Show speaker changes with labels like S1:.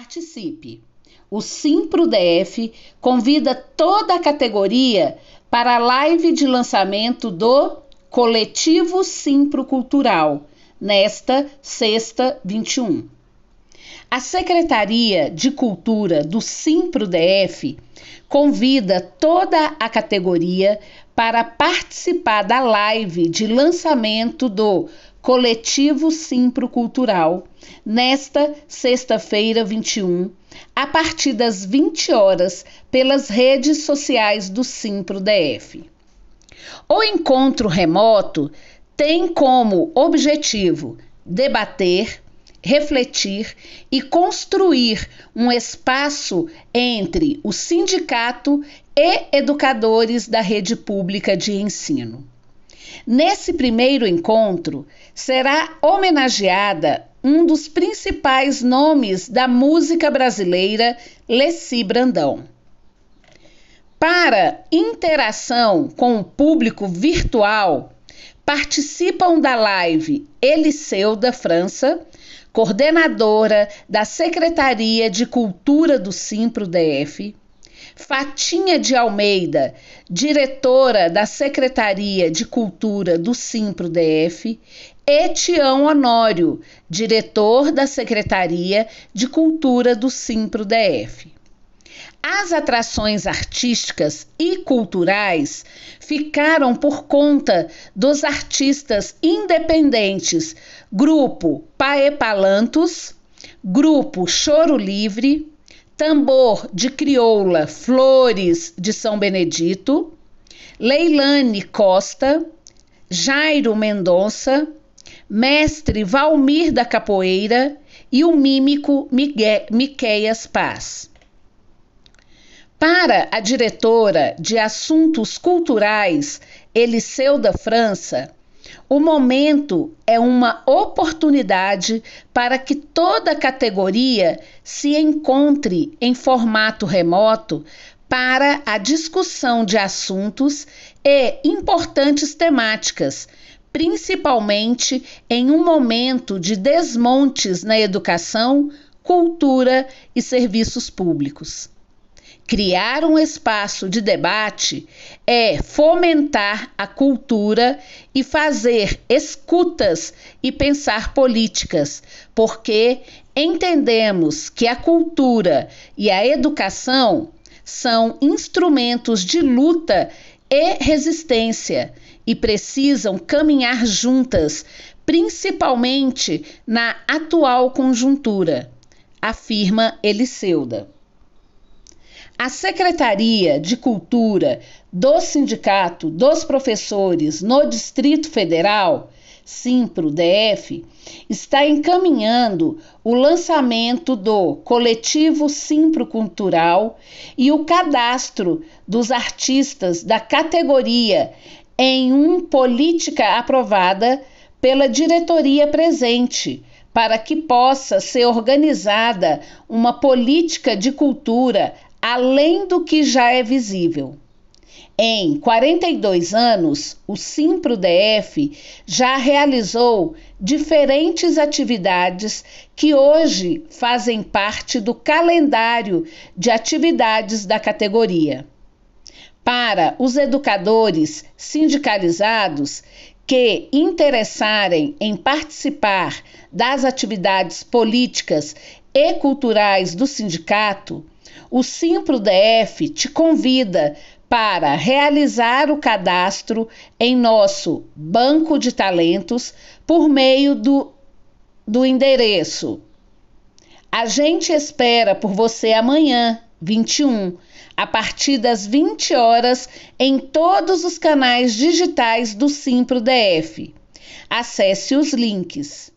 S1: Participe! O Simpro DF convida toda a categoria para a live de lançamento do Coletivo Simpro Cultural, nesta sexta 21. A Secretaria de Cultura do Simpro DF convida toda a categoria para participar da live de lançamento do coletivo Cultural nesta sexta-feira 21, a partir das 20 horas, pelas redes sociais do Simpro DF. O encontro remoto tem como objetivo debater, refletir e construir um espaço entre o sindicato e educadores da rede pública de ensino. Nesse primeiro encontro, será homenageada um dos principais nomes da música brasileira, Leci Brandão. Para interação com o público virtual, participam da live Eliseu da França, coordenadora da Secretaria de Cultura do Simpro DF, Fatinha de Almeida, diretora da Secretaria de Cultura do Simpro DF, e Tião Honório, diretor da Secretaria de Cultura do Simpro DF. As atrações artísticas e culturais ficaram por conta dos artistas independentes Grupo Paepalantos, Grupo Choro Livre, tambor de crioula Flores de São Benedito, Leilane Costa, Jairo Mendonça, mestre Valmir da Capoeira e o mímico Miqueias Paz. Para a diretora de Assuntos Culturais, Eliseu da França, o momento é uma oportunidade para que toda categoria se encontre em formato remoto para a discussão de assuntos e importantes temáticas, principalmente em um momento de desmontes na educação, cultura e serviços públicos. Criar um espaço de debate é fomentar a cultura e fazer escutas e pensar políticas, porque entendemos que a cultura e a educação são instrumentos de luta e resistência e precisam caminhar juntas, principalmente na atual conjuntura, afirma Eliseuda. A Secretaria de Cultura do Sindicato dos Professores no Distrito Federal, Simpro DF, está encaminhando o lançamento do Coletivo Simpro Cultural e o cadastro dos artistas da categoria em uma política aprovada pela diretoria presente, para que possa ser organizada uma política de cultura além do que já é visível. Em 42 anos, o Simpro DF já realizou diferentes atividades que hoje fazem parte do calendário de atividades da categoria. Para os educadores sindicalizados que interessarem em participar das atividades políticas e culturais do sindicato, o Simpro DF te convida para realizar o cadastro em nosso banco de talentos por meio do, do endereço. A gente espera por você amanhã, 21, a partir das 20 horas, em todos os canais digitais do Simpro DF. Acesse os links.